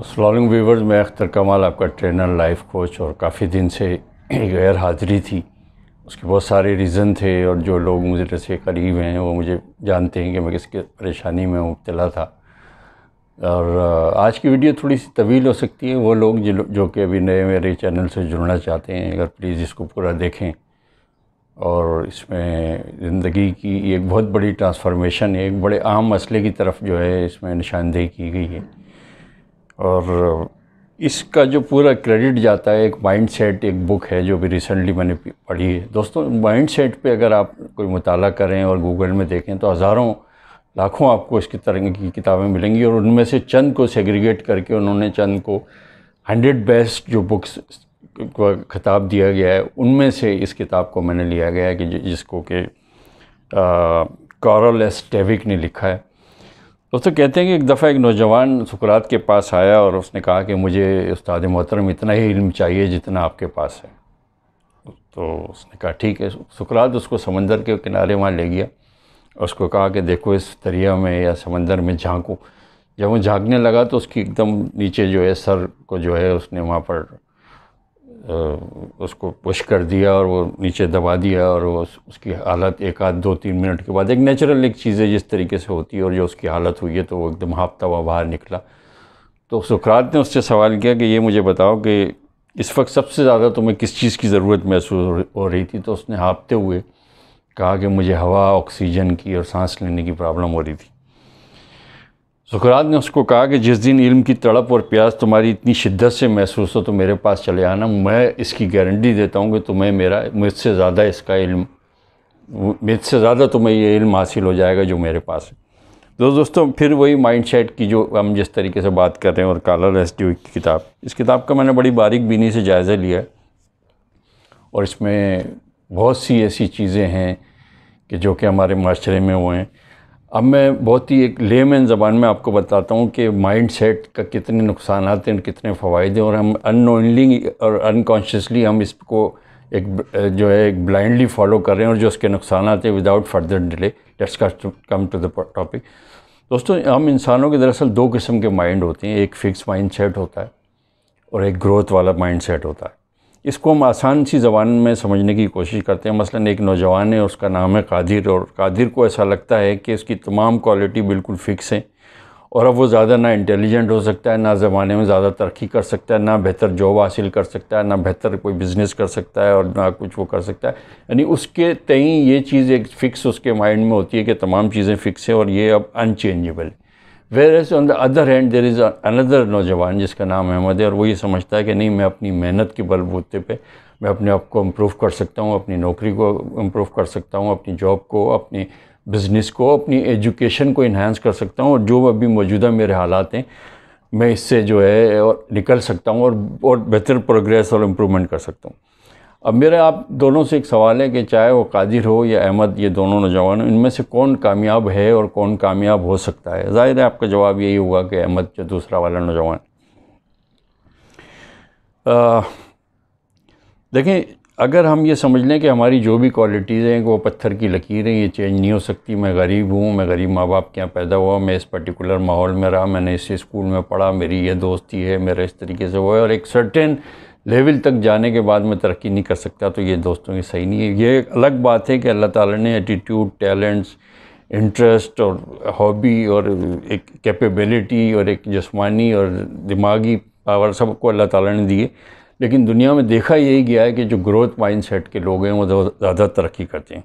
Aslam viewers मैं अख्तर कमाल आपका ट्रेनर लाइफ कोच और काफ़ी दिन से गैर हाज़िरी थी उसके बहुत सारे रीज़न थे और जो लोग मुझे से करीब हैं वो मुझे जानते हैं कि मैं किसके परेशानी में मुबतला था और आज की वीडियो थोड़ी सी तवील हो सकती है वो लोग जो, जो कि अभी नए मेरे चैनल से जुड़ना चाहते हैं अगर प्लीज़ इसको पूरा देखें और इसमें ज़िंदगी की एक बहुत बड़ी ट्रांसफॉर्मेशन है एक बड़े आम मसले की तरफ जो है इसमें निशानदेही की गई है और इसका जो पूरा क्रेडिट जाता है एक माइंड सेट एक बुक है जो भी रिसेंटली मैंने पढ़ी है दोस्तों माइंड सेट पर अगर आप कोई मताल करें और गूगल में देखें तो हज़ारों लाखों आपको इसकी तरह की किताबें मिलेंगी और उनमें से चंद को सेग्रीगेट करके उन्होंने चंद को हंड्रेड बेस्ट जो बुक्स को खिताब दिया गया है उनमें से इस किताब को मैंने लिया गया है कि जिसको कि कॉरल एस टेविक ने लिखा है दोस्तों कहते हैं कि एक दफ़ा एक नौजवान सुकरात के पास आया और उसने कहा कि मुझे उस्ताद मोहतरम इतना ही इल्म चाहिए जितना आपके पास है तो उसने कहा ठीक है सुकरात उसको समंदर के किनारे वहाँ ले गया उसको कहा कि देखो इस दरिया में या समंदर में झांको जब वो झांकने लगा तो उसकी एकदम नीचे जो है सर को जो है उसने वहाँ पर उसको पुश कर दिया और वो नीचे दबा दिया और वो उसकी हालत एक आध दो तीन मिनट के बाद एक नेचुरल एक चीज़ है जिस तरीके से होती है और जो उसकी हालत हुई है तो वो एकदम हाँपता हुआ बाहर निकला तो सुकरात ने उससे सवाल किया कि ये मुझे बताओ कि इस वक्त सबसे ज़्यादा तुम्हें किस चीज़ की ज़रूरत महसूस हो रही थी तो उसने हाँपते हुए कहा कि मुझे हवा ऑक्सीजन की और सांस लेने की प्रॉब्लम हो रही थी सुखरात ने उसको कहा कि जिस दिन इल्म की तड़प और प्यास तुम्हारी इतनी शिद्दत से महसूस हो तो मेरे पास चले आना मैं इसकी गारंटी देता हूँ कि तुम्हें मेरा मुझसे ज़्यादा इसका इल्म मुझसे ज़्यादा तुम्हें ये इल्म हासिल हो जाएगा जो मेरे पास है दोस्त तो दोस्तों फिर वही माइंड सेट की जो हम जिस तरीके से बात कर रहे हैं और काला रेस्ट्यू की किताब इस किताब का मैंने बड़ी बारीक बीनी से जायज़ा लिया और इसमें बहुत सी ऐसी चीज़ें हैं कि जो कि हमारे माशरे में हुए हैं अब मैं बहुत ही एक लेमैन ज़बान में आपको बताता हूँ कि माइंड सेट का कितने नुकसान हैं कितने फ़ायदे हैं और हम अनोइनली और अनकॉन्शियसली हम इसको एक जो है एक ब्लाइंडली फॉलो कर रहे हैं और जो उसके नुकसान हैं without further delay let's come to the topic दोस्तों हम इंसानों के दरअसल दो किस्म के माइंड होते हैं एक फ़िक्स माइंड सेट होता है और एक ग्रोथ वाला माइंड सेट होता है इसको हम आसान सी ज़बान में समझने की कोशिश करते हैं मसलन एक नौजवान है उसका नाम है कादिर और कादिर को ऐसा लगता है कि उसकी तमाम क्वालिटी बिल्कुल फ़िक्स है और अब वो ज़्यादा ना इंटेलिजेंट हो सकता है ना ज़माने में ज़्यादा तरक्की कर सकता है ना बेहतर जॉब हासिल कर सकता है ना बेहतर कोई बिज़नेस कर सकता है और ना कुछ वो कर सकता है यानी उसके तई ये चीज़ एक फ़िक्स उसके माइंड में होती है कि तमाम चीज़ें फ़िक्स हैं और ये अब अनचेंजेबल है whereas on the other hand there is another नौजवान जिसका नाम अहमद है और वही समझता है कि नहीं मैं अपनी मेहनत के बलबूते पे मैं अपने आप को इम्प्रूव कर सकता हूँ अपनी नौकरी को इम्प्रूव कर सकता हूँ अपनी जॉब को अपनी बिज़नेस को अपनी एजुकेशन को इन्हेंस कर सकता हूँ और जो अभी मौजूदा मेरे हालात हैं मैं इससे जो है और निकल सकता हूँ और और बेहतर प्रोग्रेस और इम्प्रूवमेंट कर सकता हूँ अब मेरा आप दोनों से एक सवाल है कि चाहे वो कादिर हो या अहमद ये दोनों नौजवान इनमें से कौन कामयाब है और कौन कामयाब हो सकता है ज़ाहिर है आपका जवाब यही होगा कि अहमद जो दूसरा वाला नौजवान देखें अगर हम ये समझ लें कि हमारी जो भी क्वालिटीज़ हैं वो पत्थर की लकीरें ये चेंज नहीं हो सकती मैं गरीब हूँ मैं गरीब माँ बाप के यहाँ पैदा हुआ मैं इस पर्टिकुलर माहौल में रहा मैंने इस स्कूल में पढ़ा मेरी ये दोस्ती है मेरा इस तरीके से हुआ है और एक सर्टेन लेवल तक जाने के बाद मैं तरक्की नहीं कर सकता तो ये दोस्तों की सही नहीं है ये अलग बात है कि अल्लाह ताला ने एटीट्यूड टैलेंट्स इंटरेस्ट और हॉबी और एक कैपेबिलिटी और एक जस्मानी और दिमागी पावर सबको अल्लाह ताला ने दिए लेकिन दुनिया में देखा यही गया है कि जो ग्रोथ माइंड सेट के लोग हैं वो ज़्यादा तरक्की करते हैं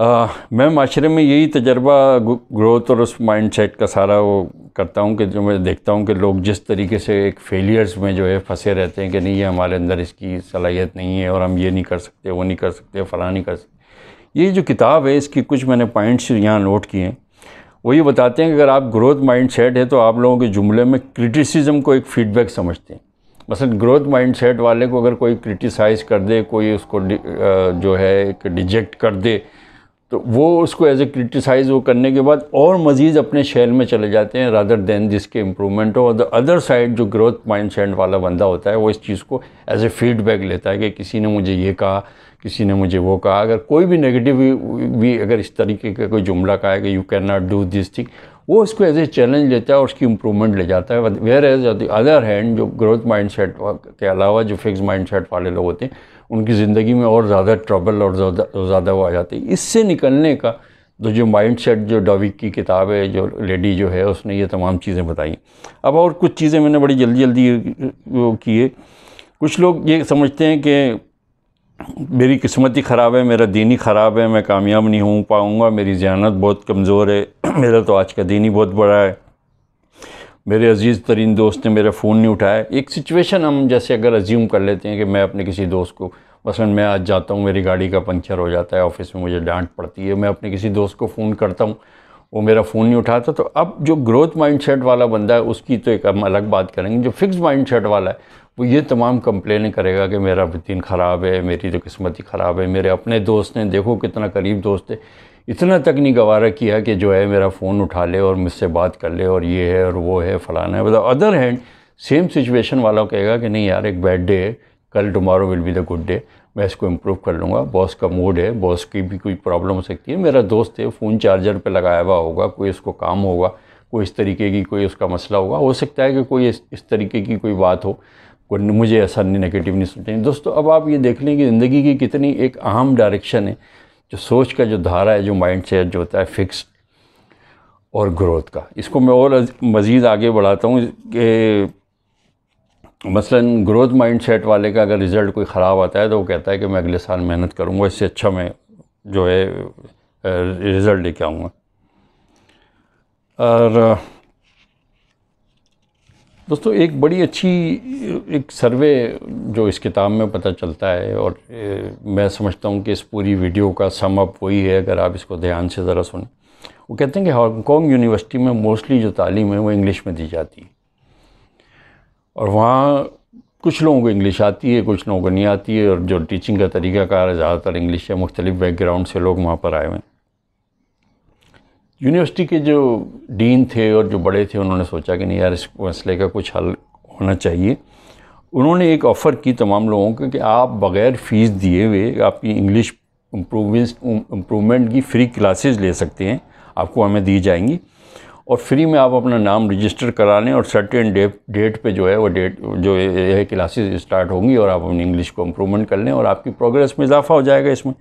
मैं माशरे में यही तजर्बा ग्रोथ और उस माइंड सेट का सारा वो करता हूँ कि जो मैं देखता हूँ कि लोग जिस तरीके से एक फेलियर्स में जो है फंसे रहते हैं कि नहीं ये हमारे अंदर इसकी सलाहियत नहीं है और हम ये नहीं कर सकते वो नहीं कर सकते फ़ला नहीं कर सकते ये जो किताब है इसकी कुछ मैंने पॉइंट्स यहाँ नोट किए हैं वो ये बताते हैं कि अगर आप ग्रोथ माइंड सेट है तो आप लोगों के जुमले में क्रिटिसिज्म को एक फ़ीडबैक समझते हैं मसलन ग्रोथ माइंड सेट वाले को अगर कोई क्रिटिसाइज़ कर दे कोई उसको जो है एक डिजेक्ट कर दे तो वो उसको एज ए क्रिटिसाइज वो करने के बाद और मज़ीद अपने शेल में चले जाते हैं रादर देन जिसके इम्प्रूवमेंट हो और द अदर साइड जो ग्रोथ माइंड सेट वाला बंदा होता है वो इस चीज़ को एज ए फीडबैक लेता है कि किसी ने मुझे ये कहा किसी ने मुझे वो कहा अगर कोई भी नेगेटिव भी अगर इस तरीके का कोई जुमला कहा है कि you can not do this thing वो उसको एज ए चैलेंज लेता है और उसकी इम्प्रूवमेंट ले जाता है वेयर एज अदर हैंड जो ग्रोथ माइंड सेट के अलावा जो फिक्स माइंड सेट वाले लोग होते हैं उनकी ज़िंदगी में और ज़्यादा ट्रबल और ज़्यादा वो आ जाती है इससे निकलने का तो जो माइंड सेट जो डॉविक की किताब है जो लेडी जो है उसने ये तमाम चीज़ें बताई अब और कुछ चीज़ें मैंने बड़ी जल्दी जल्दी वो किए कुछ लोग ये समझते हैं कि मेरी किस्मत ही ख़राब है मेरा दीन ही ख़राब है मैं कामयाब नहीं हो पाऊँगा मेरी जहानत बहुत कमज़ोर है मेरा तो आज का दिन ही बहुत बड़ा है मेरे अजीज़ तरीन दोस्त ने मेरा फ़ोन नहीं उठाया एक सिचुएशन हम जैसे अगर अज्यूम कर लेते हैं कि मैं अपने किसी दोस्त को मसलन मैं आज जाता हूँ मेरी गाड़ी का पंचर हो जाता है ऑफ़िस में मुझे डांट पड़ती है मैं अपने किसी दोस्त को फ़ोन करता हूँ वो मेरा फ़ोन नहीं उठाता तो अब जो ग्रोथ माइंड वाला बंदा है उसकी तो एक हम अलग बात करेंगे जो फिक्स माइंड वाला है वो ये तमाम कंप्लेन करेगा कि मेरा दिन ख़राब है मेरी तो किस्मत ही ख़राब है मेरे अपने दोस्त हैं देखो कितना करीब दोस्त है इतना तक नहीं गवारा किया कि जो है मेरा फ़ोन उठा ले और मुझसे बात कर ले और ये है और वो है फ़लाना है मतलब अदर हैंड सेम सिचुएशन वाला कहेगा कि नहीं यार एक बैड डे है कल tomorrow will be the good day मैं इसको इम्प्रूव कर लूँगा बॉस का मूड है बॉस की भी कोई प्रॉब्लम हो सकती है मेरा दोस्त है फ़ोन चार्जर पर लगाया हुआ होगा कोई उसको काम होगा कोई इस तरीके की कोई उसका मसला होगा हो सकता है कि कोई इस, तरीके की कोई बात हो मुझे ऐसा नहीं नेगेटिव नहीं सोचेंगे दोस्तों अब आप ये देख लें कि ज़िंदगी की कितनी एक अहम डायरेक्शन है जो सोच का जो धारा है जो माइंड सेट जो होता है फिक्स और ग्रोथ का इसको मैं और मज़ीद आगे बढ़ाता हूँ कि मसलन ग्रोथ माइंड सेट वाले का अगर रिज़ल्ट कोई ख़राब आता है तो वो कहता है कि मैं अगले साल मेहनत करूँगा इससे अच्छा मैं जो है रिज़ल्ट लेके आऊँगा और दोस्तों एक बड़ी अच्छी एक सर्वे जो इस किताब में पता चलता है और मैं समझता हूँ कि इस पूरी वीडियो का सम अप वही है अगर आप इसको ध्यान से ज़रा सुने वो कहते हैं कि हांगकॉन्ग यूनिवर्सिटी में मोस्टली जो तालीम है वो इंग्लिश में दी जाती है और वहाँ कुछ लोगों को इंग्लिश आती है कुछ लोगों को नहीं आती है और जो टीचिंग का तरीक़ाकार है ज़्यादातर इंग्लिश है मुख्तलिफ़ बैकग्राउंड से लोग वहाँ पर आए हुए हैं यूनिवर्सिटी के जो डीन थे और जो बड़े थे उन्होंने सोचा कि नहीं यार इस मसले का कुछ हल होना चाहिए उन्होंने एक ऑफ़र की तमाम लोगों को कि आप बग़ैर फ़ीस दिए हुए आपकी इंग्लिश इम्प्रूवमेंट की फ्री क्लासेस ले सकते हैं आपको हमें दी जाएंगी और फ्री में आप अपना नाम रजिस्टर करा लें और सर्टेन डेट डेट पर जो है वो डेट जो है क्लासेस स्टार्ट होंगी और आप अपनी इंग्लिश को इम्प्रूवमेंट कर लें और आपकी प्रोग्रेस में इजाफा हो जाएगा इसमें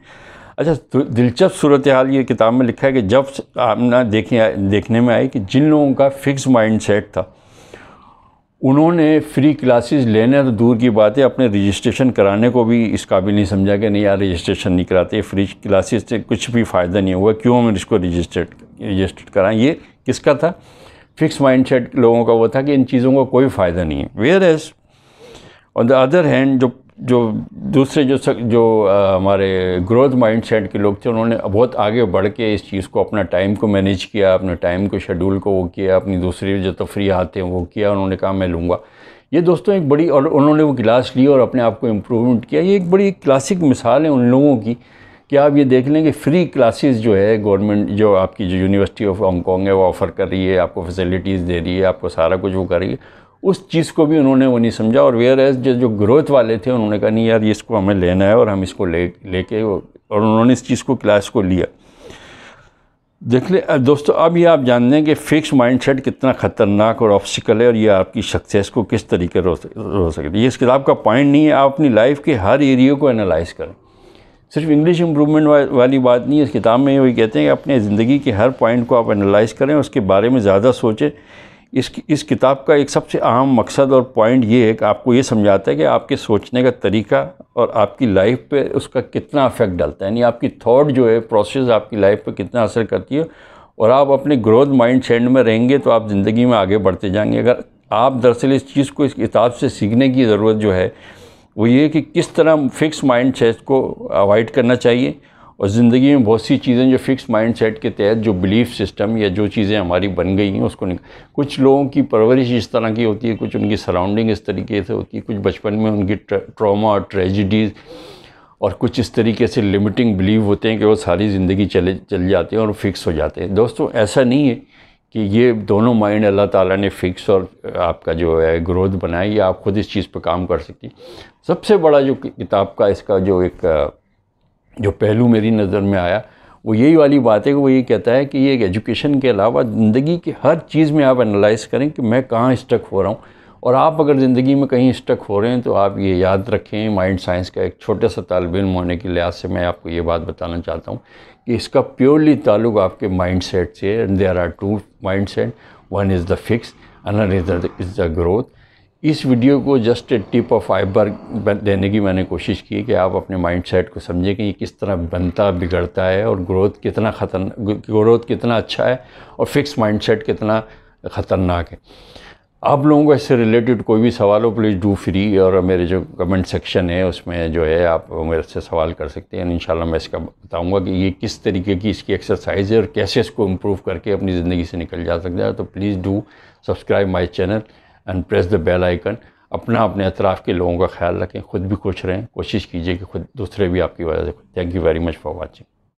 अच्छा तो दिलचस्प सूरत हाल ये किताब में लिखा है कि जब आमना देखें देखने में आई कि जिन लोगों का फिक्स माइंड सेट था उन्होंने फ्री क्लासेस लेने तो दूर की बात है अपने रजिस्ट्रेशन कराने को भी इस काबिल नहीं समझा कि नहीं यार रजिस्ट्रेशन नहीं कराते फ्री क्लासेस से कुछ भी फ़ायदा नहीं हुआ क्यों हम इसको रजिस्टर्ड रजिस्टर्ड कराएं ये किसका था फिक्स माइंडसेट लोगों का वो था कि इन चीज़ों का कोई फ़ायदा नहीं है whereas on the other hand जो जो दूसरे जो सक, जो आ, हमारे ग्रोथ माइंडसेट के लोग थे उन्होंने बहुत आगे बढ़ के इस चीज़ को अपना टाइम को मैनेज किया अपने टाइम को शेड्यूल को वो किया अपनी दूसरी जो तफरीहत तो हैं वो किया उन्होंने कहा मैं लूँगा ये दोस्तों एक बड़ी और उन्होंने वो क्लास ली और अपने आप को इम्प्रूवमेंट किया ये एक बड़ी क्लासिक मिसाल है उन लोगों की कि आप ये देख लें कि फ्री क्लासेस जो है गवर्नमेंट जो आपकी जो यूनिवर्सिटी ऑफ हॉन्ग है वो ऑफ़र कर रही है आपको फैसिलिटीज़ दे रही है आपको सारा कुछ वो कर रही है उस चीज़ को भी उन्होंने वो नहीं समझा और वेयर एज जो ग्रोथ वाले थे उन्होंने कहा नहीं यार इसको हमें लेना है और हम इसको ले लेके और उन्होंने इस चीज़ को क्लास को लिया देख ले दोस्तों अब ये आप जान हैं कि फ़िक्स माइंडसेट कितना ख़तरनाक और ऑप्शिकल है और ये आपकी सक्सेस को किस तरीके रो सकती है ये इस किताब का पॉइंट नहीं है आप अपनी लाइफ के हर एरिया को एनालाइज करें सिर्फ इंग्लिश इम्प्रूवमेंट वा, वाली बात नहीं है इस किताब में वही कहते हैं कि अपने ज़िंदगी के हर पॉइंट को आप एनालाइज करें उसके बारे में ज़्यादा सोचें इस इस किताब का एक सबसे अहम मकसद और पॉइंट ये है कि आपको ये समझाता है कि आपके सोचने का तरीका और आपकी लाइफ पे उसका कितना अफेक्ट डालता है यानी आपकी थॉट जो है प्रोसेस आपकी लाइफ पे कितना असर करती है और आप अपने ग्रोथ माइंड सेट में रहेंगे तो आप ज़िंदगी में आगे बढ़ते जाएंगे अगर आप दरअसल इस चीज़ को इस किताब से सीखने की ज़रूरत जो है वो ये कि किस तरह फिक्स माइंड सेट को अवॉइड करना चाहिए और ज़िंदगी में बहुत सी चीज़ें जो फिक्स माइंड सेट के तहत जो बिलीफ सिस्टम या जो चीज़ें हमारी बन गई हैं उसको कुछ लोगों की परवरिश इस तरह की होती है कुछ उनकी सराउंडिंग इस तरीके से होती है कुछ बचपन में उनकी ट्रामा और ट्रेजिडीज़ और कुछ इस तरीके से लिमिटिंग बिलीव होते हैं कि वो सारी ज़िंदगी चले चल जाते हैं और फिक्स हो जाते हैं दोस्तों ऐसा नहीं है कि ये दोनों माइंड अल्लाह ताला ने फिक्स और आपका जो है ग्रोथ बनाई आप ख़ुद इस चीज़ पर काम कर सकती सबसे बड़ा जो किताब का इसका जो एक जो पहलू मेरी नज़र में आया वो यही वाली बात है कि वो ये कहता है कि ये एक एजुकेशन के अलावा ज़िंदगी की हर चीज़ में आप एनालाइज करें कि मैं कहाँ स्टक हो रहा हूँ और आप अगर ज़िंदगी में कहीं स्टक हो रहे हैं तो आप ये याद रखें माइंड साइंस का एक छोटे सा तालब इम होने के लिहाज से मैं आपको ये बात बताना चाहता हूँ कि इसका प्योरली ताल्लुक आपके माइंड सेट से and there are two mind set one is the fix another is the growth इस वीडियो को just a tip of fibre देने की मैंने कोशिश की कि आप अपने माइंड सेट को समझें कि ये किस तरह बनता बिगड़ता है और ग्रोथ कितना खतरन ग्रोथ कितना अच्छा है और फिक्स माइंड सेट कितना ख़तरनाक है आप लोगों को इससे रिलेटेड कोई भी सवाल हो प्लीज़ डू फ्री और मेरे जो कमेंट सेक्शन है उसमें जो है आप मेरे से सवाल कर सकते हैं इन मैं इसका बताऊंगा कि ये किस तरीके की इसकी एक्सरसाइज है और कैसे इसको इम्प्रूव करके अपनी ज़िंदगी से निकल जा सकता है तो please do subscribe my channel and press the bell icon अपना अपने अतराफ़ के लोगों का ख्याल रखें खुद भी खुश रहें कोशिश कीजिए कि खुद दूसरे भी आपकी वजह से thank you very much for watching